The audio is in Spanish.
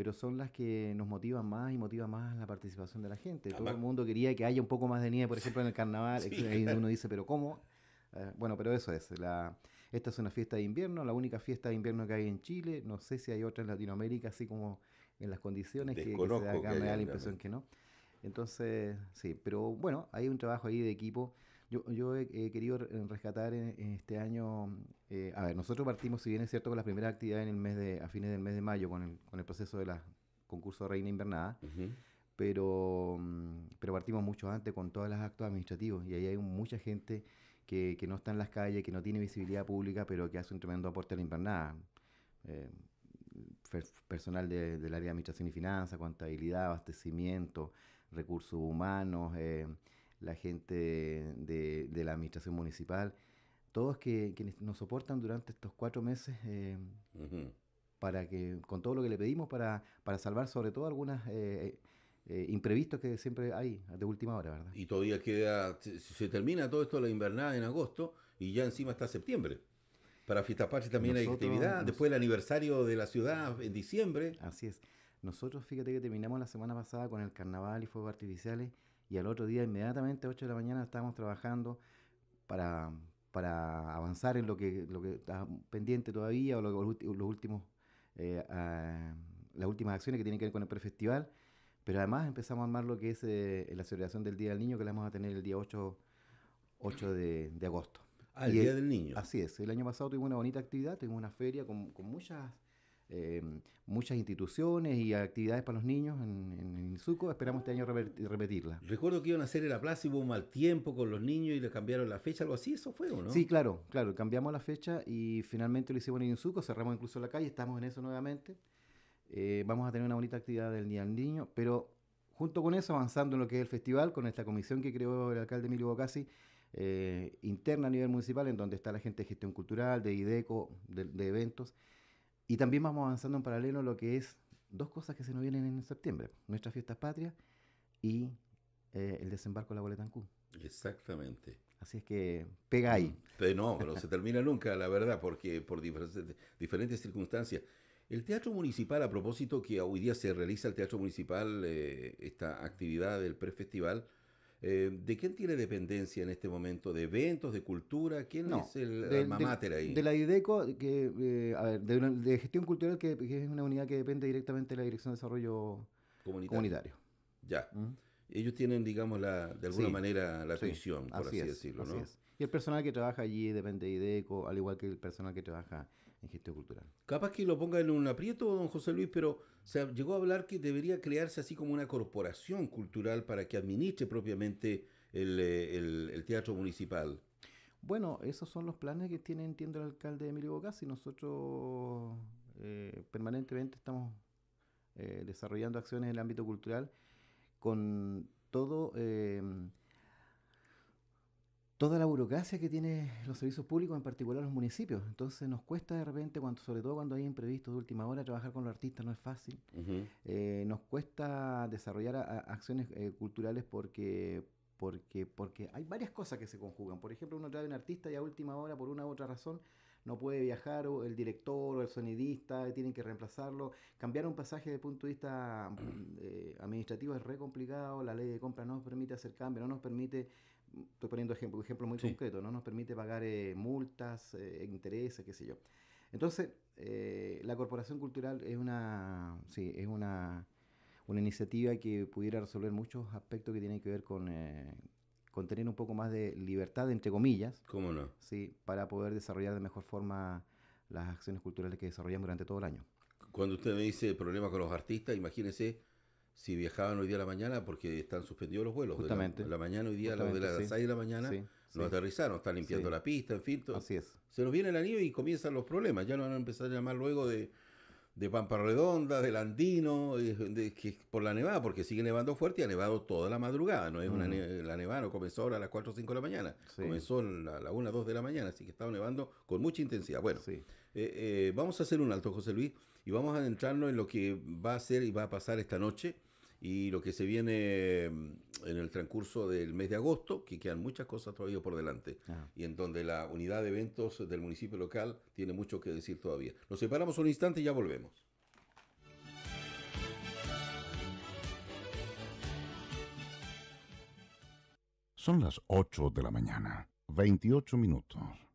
pero son las que nos motivan más y motivan más la participación de la gente. Todo el mundo quería que haya un poco más de nieve, por ejemplo, en el carnaval. uno dice, pero ¿cómo? Eh, bueno, pero eso es. La, esta es una fiesta de invierno, la única fiesta de invierno que hay en Chile. No sé si hay otra en Latinoamérica, así como en las condiciones que, que, se da acá, me da la impresión que no. Entonces, sí, pero bueno, hay un trabajo ahí de equipo. Yo, yo he, querido eh, rescatar en, este año, mm, eh, a ver, nosotros partimos, si bien es cierto, con la primera actividad en el mes de, a fines del mes de mayo, con el, con el proceso de la concurso Reina Invernada, pero, mm, pero partimos mucho antes con todos los actos administrativos y ahí hay mucha gente que, no está en las calles, que no tiene visibilidad pública, pero que hace un tremendo aporte a la Invernada. Eh, personal del área de administración y finanzas, contabilidad, abastecimiento, recursos humanos, la gente de, la administración municipal, todos que, quienes nos soportan durante estos cuatro meses eh, para que, con todo lo que le pedimos para, salvar sobre todo algunas eh, eh, imprevistos que siempre hay de última hora, ¿verdad? Y todavía queda, se, termina todo esto la invernada en agosto y ya encima está septiembre. Para Fiestas Patrias también hay actividad, después el aniversario de la ciudad en diciembre. Así es. Nosotros, fíjate que terminamos la semana pasada con el carnaval y fuegos artificiales y al otro día inmediatamente, a 8 de la mañana, estábamos trabajando para, avanzar en lo que, lo que está pendiente todavía o, los últimos, eh, ah, las últimas acciones que tienen que ver con el prefestival. Pero además empezamos a armar lo que es eh, la celebración del Día del Niño, que la vamos a tener el día 8, 8 de, agosto. Ah, el Día del Niño. Así es. El año pasado tuvimos una bonita actividad, tuvimos una feria con muchas Em, muchas instituciones y actividades para los niños en, en, Esperamos este año repetirla. Recuerdo que iban a hacer en la plaza y hubo un mal tiempo con los niños y le cambiaron la fecha, algo así, ¿eso fue o no? Sí, claro, claro. Cambiamos la fecha y finalmente lo hicimos en suco cerramos incluso la calle, estamos en eso nuevamente. Eh, vamos a tener una bonita actividad del Día del Niño, pero junto con eso, avanzando en lo que es el festival, con esta comisión que creó el alcalde Emilio Bocasi, eh, interna a nivel municipal, en donde está la gente de gestión cultural, de IDECO, e de eventos, y también vamos avanzando en paralelo lo que es dos cosas que se nos vienen en septiembre, nuestras fiestas patrias y eh, el desembarco de la boleta Exactamente. Así es que pega ahí. Mm, no, pero se termina nunca, la verdad, porque por diferentes, circunstancias. El Teatro Municipal, a propósito que hoy día se realiza el Teatro Municipal, eh, esta actividad del prefestival, eh, ¿De quién tiene dependencia en este momento? ¿De eventos, de cultura? ¿Quién es el de, ahí? De la IDECO, que, eh, a ver, de, gestión cultural, que, es una unidad que depende directamente de la Dirección de Desarrollo Comunitario. Ya ellos tienen, digamos, la, de alguna manera la tuición, por así, decirlo. ¿no? Y el personal que trabaja allí depende de IDECO, al igual que el personal que trabaja en gestión cultural. Capaz que lo ponga en un aprieto, don José Luis, pero se llegó a hablar que debería crearse así como una corporación cultural para que administre propiamente el, eh, teatro municipal. Bueno, esos son los planes que tiene, entiendo, el alcalde Emilio y Nosotros eh, permanentemente estamos eh, desarrollando acciones en el ámbito cultural con todo, em, toda la burocracia que tiene los servicios públicos, en particular los municipios. Entonces nos cuesta de repente, cuando, sobre todo cuando hay imprevistos de última hora, trabajar con los artistas no es fácil. Eh, nos cuesta desarrollar acciones eh, culturales porque porque, porque hay varias cosas que se conjugan. Por ejemplo, uno trae un artista y a última hora, por una u otra razón, no puede viajar, o el director o el sonidista tienen que reemplazarlo. Cambiar un pasaje desde el punto de vista mm, eh, administrativo es re complicado, la ley de compra no nos permite hacer cambios, no nos permite, estoy poniendo ejemplo, ejemplo muy concreto, no nos permite pagar eh, multas, eh, intereses, qué sé yo. Entonces, la corporación cultural es una, sí, es una una iniciativa que pudiera resolver muchos aspectos que tienen que ver eh, con, tener un poco más de libertad, entre comillas. ¿Cómo no? Sí, para poder desarrollar de mejor forma las acciones culturales que desarrollamos durante todo el año. Cuando usted me dice problemas con los artistas, imagínese si viajaban hoy día a la mañana porque están suspendidos los vuelos. Justamente. la, mañana, hoy día, a las de 6 de la mañana, nos no aterrizaron, están limpiando la pista, en filtro. Así es. Se nos viene el anillo y comienzan los problemas. Ya no van a empezar a llamar luego de de Pampa Redonda, del Andino, de, que por la nevada, porque sigue nevando fuerte y ha nevado toda la madrugada. No es la nevada, no comenzó ahora a las 4 o 5 de la mañana, comenzó a la, 1 o 2 de la mañana, así que estaba nevando con mucha intensidad. Bueno, eh, eh, vamos a hacer un alto, José Luis, y vamos a adentrarnos en lo que va a ser y va a pasar esta noche y lo que se viene mm, en el transcurso del mes de agosto, que quedan muchas cosas todavía por delante, ah. y en donde la unidad de eventos del municipio local tiene mucho que decir todavía. Nos separamos un instante y ya volvemos. Son las 8 de la mañana, 28 minutos.